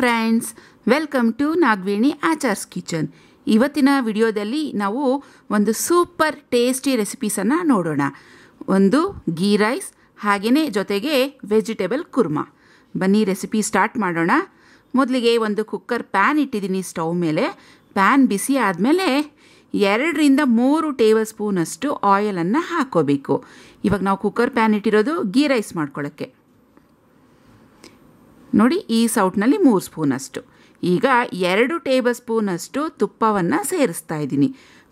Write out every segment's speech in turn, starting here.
friends welcome to Nagaveni Achar's kitchen ಇವತ್ತಿನ ವಿಡಿಯೋದಲ್ಲಿ ನಾವು ಒಂದು ಸೂಪರ್ ಟೇಸ್ಟಿ ರೆಸಿಪೀಸನ್ನು ನೋಡೋಣ ಒಂದು ಗೀ ರೈಸ್ ಹಾಗೆಯೇ ಜೊತೆಗೆ ವೆಜಿಟೇಬಲ್ ಕುರ್ಮಾ ಬನ್ನಿ ರೆಸಿಪಿ ಸ್ಟಾರ್ಟ್ ಮಾಡೋಣ ಮೊದಲಿಗೆ ಒಂದು ಕುಕ್ಕರ್ ಪ್ಯಾನ್ ಇಟ್ಟಿದ್ದೀನಿ ಸ್ಟವ್ ಮೇಲೆ ಪ್ಯಾನ್ ಬಿಸಿ ಆದಮೇಲೆ ಎರಡರಿಂದ ಮೂರು ಟೇಬಲ್ ಸ್ಪೂನಷ್ಟು ಆಯಿಲನ್ನು ಹಾಕ್ಕೋಬೇಕು ಇವಾಗ ನಾವು ಕುಕ್ಕರ್ ಪ್ಯಾನ್ ಇಟ್ಟಿರೋದು ಗೀ ರೈಸ್ ಮಾಡ್ಕೊಳ್ಳೋಕ್ಕೆ ನೋಡಿ ಈ ಸೌಟ್ನಲ್ಲಿ ಮೂರು ಸ್ಪೂನಷ್ಟು ಈಗ ಎರಡು ಟೇಬಲ್ ಸ್ಪೂನಷ್ಟು ತುಪ್ಪವನ್ನು ಸೇರಿಸ್ತಾ ಇದ್ದೀನಿ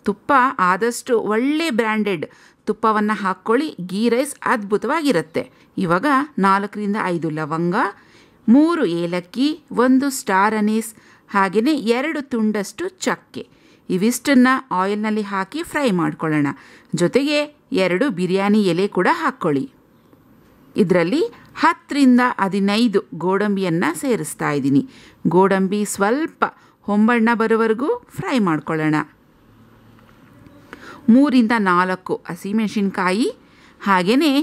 ತುಪ್ಪ ಆದಷ್ಟು ಒಳ್ಳೆ ಬ್ರ್ಯಾಂಡೆಡ್ ತುಪ್ಪವನ್ನು ಹಾಕ್ಕೊಳ್ಳಿ ಗೀ ರೈಸ್ ಅದ್ಭುತವಾಗಿರುತ್ತೆ ಇವಾಗ ನಾಲ್ಕರಿಂದ ಐದು ಲವಂಗ ಮೂರು ಏಲಕ್ಕಿ ಒಂದು ಸ್ಟಾರ್ ಅನೀಸ್ ಹಾಗೆಯೇ ಎರಡು ತುಂಡಷ್ಟು ಚಕ್ಕೆ ಇವಿಷ್ಟನ್ನು ಆಯಿಲ್ನಲ್ಲಿ ಹಾಕಿ ಫ್ರೈ ಮಾಡ್ಕೊಳ್ಳೋಣ ಜೊತೆಗೆ ಎರಡು ಬಿರಿಯಾನಿ ಎಲೆ ಕೂಡ ಹಾಕ್ಕೊಳ್ಳಿ ಇದರಲ್ಲಿ ಹತ್ತರಿಂದ ಹದಿನೈದು ಗೋಡಂಬಿಯನ್ನು ಸೇರಿಸ್ತಾ ಇದ್ದೀನಿ ಗೋಡಂಬಿ ಸ್ವಲ್ಪ ಹೊಂಬಣ್ಣ ಬರೋವರೆಗೂ ಫ್ರೈ ಮಾಡ್ಕೊಳ್ಳೋಣ ಮೂರಿಂದ ನಾಲ್ಕು ಹಸಿಮೆಣಸಿನ್ಕಾಯಿ ಹಾಗೆಯೇ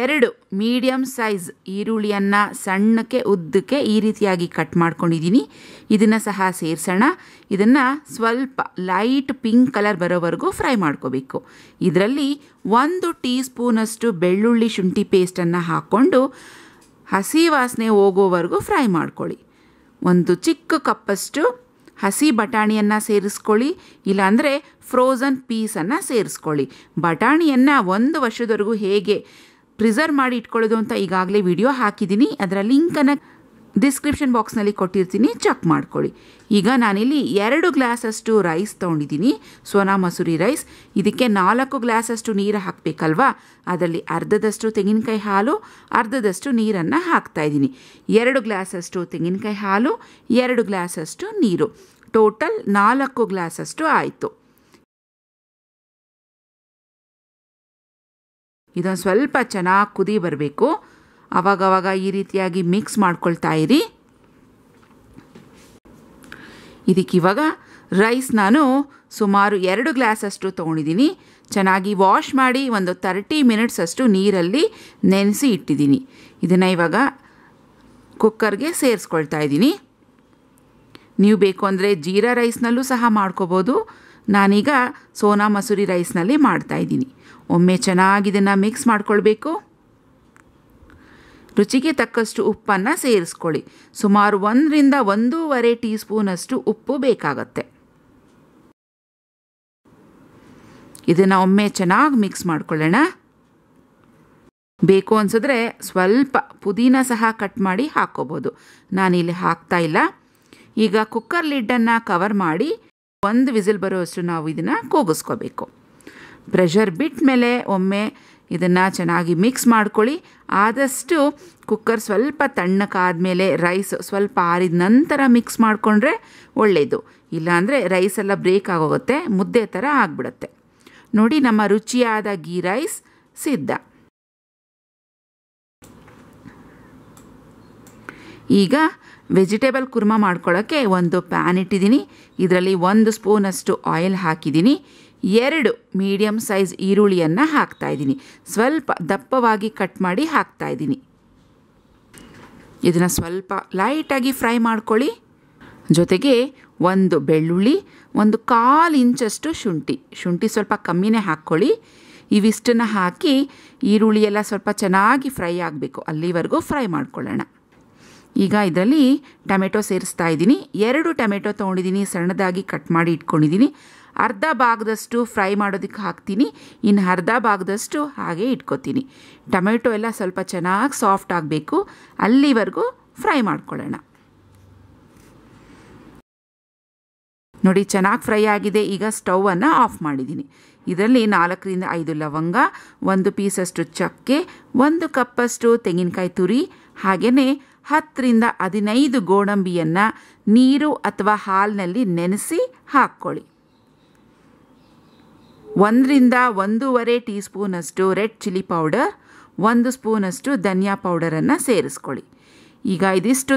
ಎರಡು ಮೀಡಿಯಮ್ ಸೈಜ್ ಈರುಳ್ಳಿಯನ್ನು ಸಣ್ಣಕ್ಕೆ ಉದ್ದಕ್ಕೆ ಈ ರೀತಿಯಾಗಿ ಕಟ್ ಮಾಡ್ಕೊಂಡಿದ್ದೀನಿ ಇದನ್ನು ಸಹ ಸೇರಿಸೋಣ ಇದನ್ನು ಸ್ವಲ್ಪ ಲೈಟ್ ಪಿಂಕ್ ಕಲರ್ ಬರೋವರೆಗೂ ಫ್ರೈ ಮಾಡ್ಕೋಬೇಕು ಇದರಲ್ಲಿ ಒಂದು ಟೀ ಸ್ಪೂನಷ್ಟು ಬೆಳ್ಳುಳ್ಳಿ ಶುಂಠಿ ಪೇಸ್ಟನ್ನು ಹಾಕ್ಕೊಂಡು ಹಸಿ ವಾಸನೆ ಹೋಗೋವರೆಗೂ ಫ್ರೈ ಮಾಡ್ಕೊಳ್ಳಿ ಒಂದು ಚಿಕ್ಕ ಕಪ್ಪಷ್ಟು ಹಸಿ ಬಟಾಣಿಯನ್ನು ಸೇರಿಸ್ಕೊಳ್ಳಿ ಇಲ್ಲಾಂದರೆ ಫ್ರೋಝನ್ ಪೀಸನ್ನು ಸೇರಿಸ್ಕೊಳ್ಳಿ ಬಟಾಣಿಯನ್ನು ಒಂದು ವರ್ಷದವರೆಗೂ ಹೇಗೆ ಪ್ರಿಸರ್ವ್ ಮಾಡಿ ಇಟ್ಕೊಳ್ಳೋದು ಅಂತ ಈಗಾಗಲೇ ವಿಡಿಯೋ ಹಾಕಿದ್ದೀನಿ ಅದರ ಲಿಂಕನ್ನು ಡಿಸ್ಕ್ರಿಪ್ಷನ್ ಬಾಕ್ಸ್ನಲ್ಲಿ ಕೊಟ್ಟಿರ್ತೀನಿ ಚೆಕ್ ಮಾಡ್ಕೊಳ್ಳಿ ಈಗ ನಾನಿಲ್ಲಿ ಎರಡು ಗ್ಲಾಸಷ್ಟು ರೈಸ್ ತೊಗೊಂಡಿದ್ದೀನಿ ಸೋನಾ ಮಸೂರಿ ರೈಸ್ ಇದಕ್ಕೆ ನಾಲ್ಕು ಗ್ಲಾಸಷ್ಟು ನೀರು ಹಾಕಬೇಕಲ್ವಾ ಅದರಲ್ಲಿ ಅರ್ಧದಷ್ಟು ತೆಂಗಿನಕಾಯಿ ಹಾಲು ಅರ್ಧದಷ್ಟು ನೀರನ್ನು ಹಾಕ್ತಾಯಿದ್ದೀನಿ ಎರಡು ಗ್ಲಾಸಷ್ಟು ತೆಂಗಿನಕಾಯಿ ಹಾಲು ಎರಡು ಗ್ಲಾಸಷ್ಟು ನೀರು ಟೋಟಲ್ ನಾಲ್ಕು ಗ್ಲಾಸಷ್ಟು ಆಯಿತು ಇದೊಂದು ಸ್ವಲ್ಪ ಚೆನ್ನಾಗಿ ಕುದಿ ಬರಬೇಕು ಆವಾಗವಾಗ ಈ ರೀತಿಯಾಗಿ ಮಿಕ್ಸ್ ಮಾಡ್ಕೊಳ್ತಾ ಇರಿ ಇದಕ್ಕಿವಾಗ ರೈಸ್ ನಾನು ಸುಮಾರು ಎರಡು ಗ್ಲಾಸಷ್ಟು ತೊಗೊಂಡಿದ್ದೀನಿ ಚೆನ್ನಾಗಿ ವಾಶ್ ಮಾಡಿ ಒಂದು ತರ್ಟಿ ಮಿನಿಟ್ಸ್ ಅಷ್ಟು ನೀರಲ್ಲಿ ನೆನೆಸಿ ಇಟ್ಟಿದ್ದೀನಿ ಇದನ್ನು ಇವಾಗ ಕುಕ್ಕರ್ಗೆ ಸೇರಿಸ್ಕೊಳ್ತಾ ಇದ್ದೀನಿ ನೀವು ಬೇಕು ಅಂದರೆ ಜೀರಾ ರೈಸ್ನಲ್ಲೂ ಸಹ ಮಾಡ್ಕೋಬೋದು ನಾನೀಗ ಸೋನಾ ಮಸೂರಿ ರೈಸ್ನಲ್ಲಿ ಮಾಡ್ತಾಯಿದ್ದೀನಿ ಒಮ್ಮೆ ಚೆನ್ನಾಗಿ ಇದನ್ನು ಮಿಕ್ಸ್ ಮಾಡ್ಕೊಳ್ಬೇಕು ರುಚಿಗೆ ತಕ್ಕಷ್ಟು ಉಪ್ಪನ್ನು ಸೇರಿಸ್ಕೊಳ್ಳಿ ಸುಮಾರು ಒಂದರಿಂದ ಒಂದೂವರೆ ಟೀ ಸ್ಪೂನಷ್ಟು ಉಪ್ಪು ಬೇಕಾಗತ್ತೆ ಇದನ್ನು ಒಮ್ಮೆ ಚೆನ್ನಾಗಿ ಮಿಕ್ಸ್ ಮಾಡ್ಕೊಳ್ಳೋಣ ಬೇಕು ಅನ್ಸಿದ್ರೆ ಸ್ವಲ್ಪ ಪುದೀನ ಸಹ ಕಟ್ ಮಾಡಿ ಹಾಕ್ಕೋಬೋದು ನಾನಿಲ್ಲಿ ಹಾಕ್ತಾ ಇಲ್ಲ ಈಗ ಕುಕ್ಕರ್ ಲಿಡ್ಡನ್ನು ಕವರ್ ಮಾಡಿ ಒಂದು ವಿಸಿಲ್ ಬರೋವಷ್ಟು ನಾವು ಇದನ್ನು ಕೂಗಿಸ್ಕೋಬೇಕು ಪ್ರೆಷರ್ ಬಿಟ್ಟ ಮೇಲೆ ಒಮ್ಮೆ ಇದನ್ನು ಚೆನ್ನಾಗಿ ಮಿಕ್ಸ್ ಮಾಡ್ಕೊಳ್ಳಿ ಆದಷ್ಟು ಕುಕ್ಕರ್ ಸ್ವಲ್ಪ ಮೇಲೆ ರೈಸ್ ಸ್ವಲ್ಪ ಆರಿದ ನಂತರ ಮಿಕ್ಸ್ ಮಾಡಿಕೊಂಡ್ರೆ ಒಳ್ಳೆಯದು ಇಲ್ಲಾಂದರೆ ರೈಸ್ ಎಲ್ಲ ಬ್ರೇಕ್ ಆಗೋಗುತ್ತೆ ಮುದ್ದೆ ಥರ ಆಗ್ಬಿಡುತ್ತೆ ನೋಡಿ ನಮ್ಮ ರುಚಿಯಾದ ಗೀ ರೈಸ್ ಸಿದ್ಧ ಈಗ ವೆಜಿಟೇಬಲ್ ಕುರ್ಮ ಮಾಡ್ಕೊಳ್ಳೋಕ್ಕೆ ಒಂದು ಪ್ಯಾನ್ ಇಟ್ಟಿದ್ದೀನಿ ಇದರಲ್ಲಿ ಒಂದು ಸ್ಪೂನಷ್ಟು ಆಯಿಲ್ ಹಾಕಿದ್ದೀನಿ ಎರಡು ಮೀಡಿಯಮ್ ಸೈಜ್ ಈರುಳ್ಳಿಯನ್ನು ಹಾಕ್ತಾಯಿದ್ದೀನಿ ಸ್ವಲ್ಪ ದಪ್ಪವಾಗಿ ಕಟ್ ಮಾಡಿ ಹಾಕ್ತಾಯಿದ್ದೀನಿ ಇದನ್ನು ಸ್ವಲ್ಪ ಲೈಟಾಗಿ ಫ್ರೈ ಮಾಡ್ಕೊಳ್ಳಿ ಜೊತೆಗೆ ಒಂದು ಬೆಳ್ಳುಳ್ಳಿ ಒಂದು ಕಾಲು ಇಂಚಷ್ಟು ಶುಂಠಿ ಶುಂಠಿ ಸ್ವಲ್ಪ ಕಮ್ಮಿನೇ ಹಾಕ್ಕೊಳ್ಳಿ ಇವಿಷ್ಟನ್ನು ಹಾಕಿ ಈರುಳ್ಳಿ ಎಲ್ಲ ಸ್ವಲ್ಪ ಚೆನ್ನಾಗಿ ಫ್ರೈ ಆಗಬೇಕು ಅಲ್ಲಿವರೆಗೂ ಫ್ರೈ ಮಾಡ್ಕೊಳ್ಳೋಣ ಈಗ ಇದರಲ್ಲಿ ಟೊಮೆಟೊ ಸೇರಿಸ್ತಾ ಇದ್ದೀನಿ ಎರಡು ಟೊಮೆಟೊ ತೊಗೊಂಡಿದ್ದೀನಿ ಸಣ್ಣದಾಗಿ ಕಟ್ ಮಾಡಿ ಇಟ್ಕೊಂಡಿದ್ದೀನಿ ಅರ್ಧ ಭಾಗದಷ್ಟು ಫ್ರೈ ಮಾಡೋದಕ್ಕೆ ಹಾಕ್ತೀನಿ ಇನ್ನು ಅರ್ಧ ಭಾಗದಷ್ಟು ಹಾಗೆ ಇಟ್ಕೊತೀನಿ ಟೊಮೆಟೊ ಎಲ್ಲ ಸ್ವಲ್ಪ ಚೆನ್ನಾಗಿ ಸಾಫ್ಟ್ ಆಗಬೇಕು ಅಲ್ಲಿವರೆಗೂ ಫ್ರೈ ಮಾಡ್ಕೊಳ್ಳೋಣ ನೋಡಿ ಚೆನ್ನಾಗಿ ಫ್ರೈ ಆಗಿದೆ ಈಗ ಸ್ಟವನ್ನು ಆಫ್ ಮಾಡಿದ್ದೀನಿ ಇದರಲ್ಲಿ ನಾಲ್ಕರಿಂದ ಐದು ಲವಂಗ ಒಂದು ಪೀಸಷ್ಟು ಚಕ್ಕೆ ಒಂದು ಕಪ್ಪಷ್ಟು ತೆಂಗಿನಕಾಯಿ ತುರಿ ಹಾಗೆಯೇ ಹತ್ತರಿಂದ ಹದಿನೈದು ಗೋಡಂಬಿಯನ್ನು ನೀರು ಅಥವಾ ಹಾಲಿನಲ್ಲಿ ನೆನೆಸಿ ಹಾಕ್ಕೊಳ್ಳಿ ಒಂದರಿಂದ ಒಂದೂವರೆ ಟೀ ಸ್ಪೂನಷ್ಟು ರೆಡ್ ಚಿಲ್ಲಿ ಪೌಡರ್ ಒಂದು ಸ್ಪೂನಷ್ಟು ಧನಿಯಾ ಪೌಡರನ್ನು ಸೇರಿಸ್ಕೊಳ್ಳಿ ಈಗ ಇದಿಷ್ಟು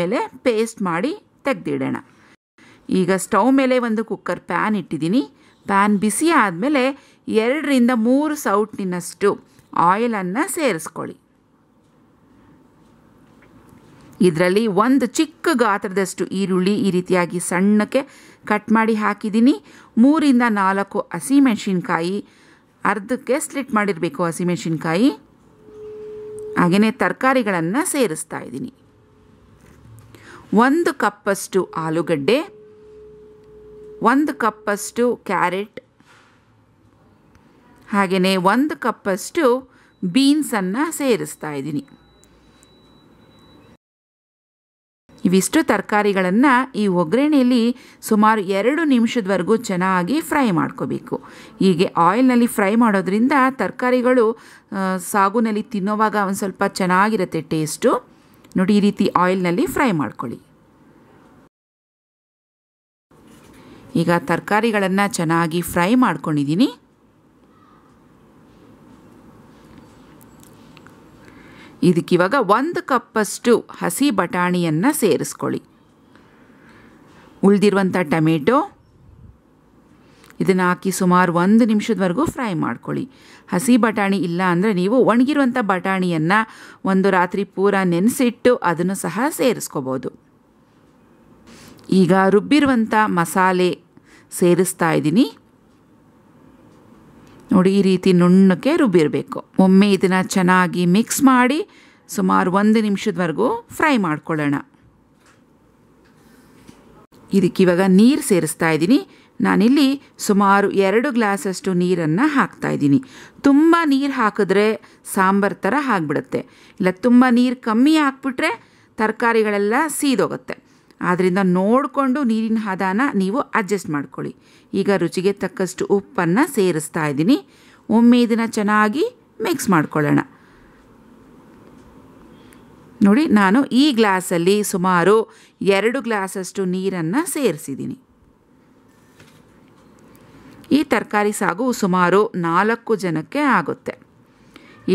ಮೇಲೆ ಪೇಸ್ಟ್ ಮಾಡಿ ತೆಗೆದಿಡೋಣ ಈಗ ಸ್ಟವ್ ಮೇಲೆ ಒಂದು ಕುಕ್ಕರ್ ಪ್ಯಾನ್ ಇಟ್ಟಿದ್ದೀನಿ ಪ್ಯಾನ್ ಬಿಸಿ ಆದಮೇಲೆ ಎರಡರಿಂದ ಮೂರು ಸೌಟ್ನಿನಷ್ಟು ಆಯಿಲನ್ನು ಸೇರಿಸ್ಕೊಳ್ಳಿ ಇದರಲ್ಲಿ ಒಂದು ಚಿಕ್ಕ ಗಾತ್ರದಷ್ಟು ಈರುಳ್ಳಿ ಈ ರೀತಿಯಾಗಿ ಸಣ್ಣಕ್ಕೆ ಕಟ್ ಮಾಡಿ ಹಾಕಿದ್ದೀನಿ ಮೂರಿಂದ ನಾಲ್ಕು ಹಸಿಮೆಣಸಿನ್ಕಾಯಿ ಅರ್ಧಕ್ಕೆ ಸ್ಲಿಟ್ ಮಾಡಿರಬೇಕು ಹಸಿಮೆಣಸಿನ್ಕಾಯಿ ಹಾಗೆಯೇ ತರಕಾರಿಗಳನ್ನು ಸೇರಿಸ್ತಾ ಇದ್ದೀನಿ ಒಂದು ಕಪ್ಪಷ್ಟು ಆಲೂಗಡ್ಡೆ ಒಂದು ಕಪ್ಪಷ್ಟು ಕ್ಯಾರೆಟ್ ಹಾಗೆಯೇ ಒಂದು ಕಪ್ಪಷ್ಟು ಬೀನ್ಸನ್ನು ಸೇರಿಸ್ತಾ ಇದ್ದೀನಿ ಇವಿಷ್ಟು ತರಕಾರಿಗಳನ್ನು ಈ ಒಗ್ಗರಣೆಯಲ್ಲಿ ಸುಮಾರು ಎರಡು ನಿಮಿಷದವರೆಗೂ ಚೆನ್ನಾಗಿ ಫ್ರೈ ಮಾಡ್ಕೋಬೇಕು ಹೀಗೆ ಆಯಿಲ್ನಲ್ಲಿ ಫ್ರೈ ಮಾಡೋದ್ರಿಂದ ತರಕಾರಿಗಳು ಸಾಗುನಲ್ಲಿ ತಿನ್ನೋವಾಗ ಒಂದು ಸ್ವಲ್ಪ ಚೆನ್ನಾಗಿರುತ್ತೆ ಟೇಸ್ಟು ನೋಡಿ ಈ ರೀತಿ ಆಯಿಲ್ನಲ್ಲಿ ಫ್ರೈ ಮಾಡ್ಕೊಳ್ಳಿ ಈಗ ತರಕಾರಿಗಳನ್ನು ಚೆನ್ನಾಗಿ ಫ್ರೈ ಮಾಡ್ಕೊಂಡಿದ್ದೀನಿ ಇದಕ್ಕಿವಾಗ ಒಂದು ಕಪ್ಪಷ್ಟು ಹಸಿ ಬಟಾಣಿಯನ್ನು ಸೇರಿಸ್ಕೊಳ್ಳಿ ಉಳಿದಿರುವಂಥ ಟೊಮೆಟೊ ಇದನ್ನು ಹಾಕಿ ಸುಮಾರು ಒಂದು ನಿಮಿಷದವರೆಗೂ ಫ್ರೈ ಮಾಡ್ಕೊಳ್ಳಿ ಹಸಿ ಬಟಾಣಿ ಇಲ್ಲ ಅಂದರೆ ನೀವು ಒಣಗಿರುವಂಥ ಬಟಾಣಿಯನ್ನು ಒಂದು ರಾತ್ರಿ ಪೂರ ನೆನೆಸಿಟ್ಟು ಅದನ್ನು ಸಹ ಸೇರಿಸ್ಕೋಬೋದು ಈಗ ರುಬ್ಬಿರುವಂಥ ಮಸಾಲೆ ಸೇರಿಸ್ತಾ ಇದ್ದೀನಿ ನೋಡಿ ಈ ರೀತಿ ನುಣ್ಣಕ್ಕೆ ರುಬ್ಬಿರಬೇಕು ಒಮ್ಮೆ ಇದನ್ನು ಚೆನ್ನಾಗಿ ಮಿಕ್ಸ್ ಮಾಡಿ ಸುಮಾರು ಒಂದು ನಿಮಿಷದವರೆಗೂ ಫ್ರೈ ಮಾಡ್ಕೊಳ್ಳೋಣ ಇದಕ್ಕಿವಾಗ ನೀರು ಸೇರಿಸ್ತಾ ಇದ್ದೀನಿ ನಾನಿಲ್ಲಿ ಸುಮಾರು ಎರಡು ಗ್ಲಾಸಷ್ಟು ನೀರನ್ನು ಹಾಕ್ತಾ ಇದ್ದೀನಿ ತುಂಬ ನೀರು ಹಾಕಿದ್ರೆ ಸಾಂಬಾರು ಥರ ಆಗಿಬಿಡುತ್ತೆ ಇಲ್ಲ ತುಂಬ ನೀರು ಕಮ್ಮಿ ಹಾಕ್ಬಿಟ್ರೆ ತರಕಾರಿಗಳೆಲ್ಲ ಸೀದೋಗುತ್ತೆ ಆದ್ದರಿಂದ ನೋಡಿಕೊಂಡು ನೀರಿನ ಹದಾನ ನೀವು ಅಡ್ಜಸ್ಟ್ ಮಾಡ್ಕೊಳ್ಳಿ ಈಗ ರುಚಿಗೆ ತಕ್ಕಷ್ಟು ಉಪ್ಪನ್ನು ಸೇರಿಸ್ತಾ ಇದ್ದೀನಿ ಒಮ್ಮೆ ಇದನ್ನು ಚೆನ್ನಾಗಿ ಮಿಕ್ಸ್ ಮಾಡ್ಕೊಳ್ಳೋಣ ನೋಡಿ ನಾನು ಈ ಗ್ಲಾಸಲ್ಲಿ ಸುಮಾರು ಎರಡು ಗ್ಲಾಸಷ್ಟು ನೀರನ್ನು ಸೇರಿಸಿದ್ದೀನಿ ಈ ತರಕಾರಿ ಸಾಗು ಸುಮಾರು ನಾಲ್ಕು ಜನಕ್ಕೆ ಆಗುತ್ತೆ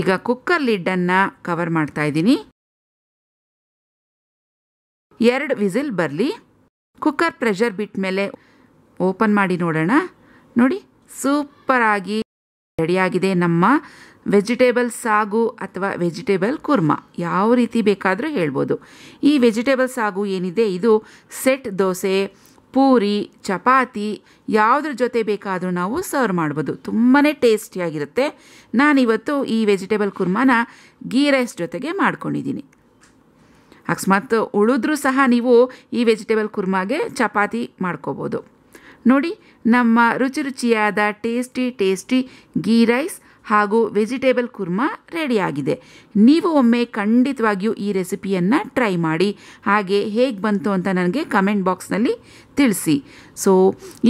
ಈಗ ಕುಕ್ಕರ್ ಲಿಡ್ಡನ್ನು ಕವರ್ ಮಾಡ್ತಾ ಇದ್ದೀನಿ ಎರಡು ವಿಸಿಲ್ ಬರಲಿ ಕುಕ್ಕರ್ ಪ್ರೆಷರ್ ಬಿಟ್ಟ ಮೇಲೆ ಓಪನ್ ಮಾಡಿ ನೋಡೋಣ ನೋಡಿ ಸೂಪರಾಗಿ ರೆಡಿಯಾಗಿದೆ ನಮ್ಮ ವೆಜಿಟೇಬಲ್ ಸಾಗು ಅಥವಾ ವೆಜಿಟೇಬಲ್ ಕುರ್ಮ ಯಾವ ರೀತಿ ಬೇಕಾದರೂ ಹೇಳ್ಬೋದು ಈ ವೆಜಿಟೇಬಲ್ ಸಾಗು ಏನಿದೆ ಇದು ಸೆಟ್ ದೋಸೆ ಪೂರಿ ಚಪಾತಿ ಯಾವುದ್ರ ಜೊತೆ ಬೇಕಾದರೂ ನಾವು ಸರ್ವ್ ಮಾಡ್ಬೋದು ತುಂಬಾ ಟೇಸ್ಟಿಯಾಗಿರುತ್ತೆ ನಾನಿವತ್ತು ಈ ವೆಜಿಟೇಬಲ್ ಕುರ್ಮಾನ ಗೀ ರೈಸ್ ಜೊತೆಗೆ ಮಾಡ್ಕೊಂಡಿದ್ದೀನಿ ಅಕಸ್ಮಾತ್ ಉಳಿದ್ರೂ ಸಹ ನೀವು ಈ ವೆಜಿಟೇಬಲ್ ಕುರ್ಮಾಗೆ ಚಪಾತಿ ಮಾಡ್ಕೋಬೋದು ನೋಡಿ ನಮ್ಮ ರುಚಿ ರುಚಿಯಾದ ಟೇಸ್ಟಿ ಟೇಸ್ಟಿ ಗೀ ರೈಸ್ ಹಾಗೂ ವೆಜಿಟೇಬಲ್ ಕುರ್ಮಾ ರೆಡಿಯಾಗಿದೆ ನೀವು ಒಮ್ಮೆ ಖಂಡಿತವಾಗಿಯೂ ಈ ರೆಸಿಪಿಯನ್ನು ಟ್ರೈ ಮಾಡಿ ಹಾಗೆ ಹೇಗೆ ಬಂತು ಅಂತ ನನಗೆ ಕಮೆಂಟ್ ಬಾಕ್ಸ್ನಲ್ಲಿ ತಿಳಿಸಿ ಸೊ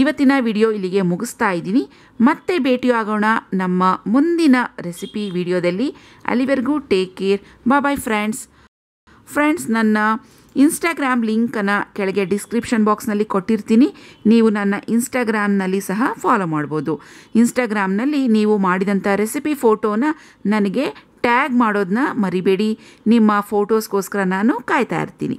ಇವತ್ತಿನ ವಿಡಿಯೋ ಇಲ್ಲಿಗೆ ಮುಗಿಸ್ತಾ ಇದ್ದೀನಿ ಮತ್ತೆ ಭೇಟಿಯಾಗೋಣ ನಮ್ಮ ಮುಂದಿನ ರೆಸಿಪಿ ವಿಡಿಯೋದಲ್ಲಿ ಅಲ್ಲಿವರೆಗೂ take care bye friends friends ನನ್ನ ಇನ್ಸ್ಟಾಗ್ರಾಮ್ ಲಿಂಕನ್ನು ಕೆಳಗೆ ಡಿಸ್ಕ್ರಿಪ್ಷನ್ ಬಾಕ್ಸ್ನಲ್ಲಿ ಕೊಟ್ಟಿರ್ತೀನಿ ನೀವು ನನ್ನ ಇನ್ಸ್ಟಾಗ್ರಾಮ್ನಲ್ಲಿ ಸಹ ಫಾಲೋ ಮಾಡ್ಬೋದು ಇನ್ಸ್ಟಾಗ್ರಾಮ್ನಲ್ಲಿ ನೀವು ಮಾಡಿದಂಥ ರೆಸಿಪಿ ಫೋಟೋನ ನನಗೆ ಟ್ಯಾಗ್ ಮಾಡೋದನ್ನ ಮರಿಬೇಡಿ ನಿಮ್ಮ ಫೋಟೋಸ್ಗೋಸ್ಕರ ನಾನು ಕಾಯ್ತಾ ಇರ್ತೀನಿ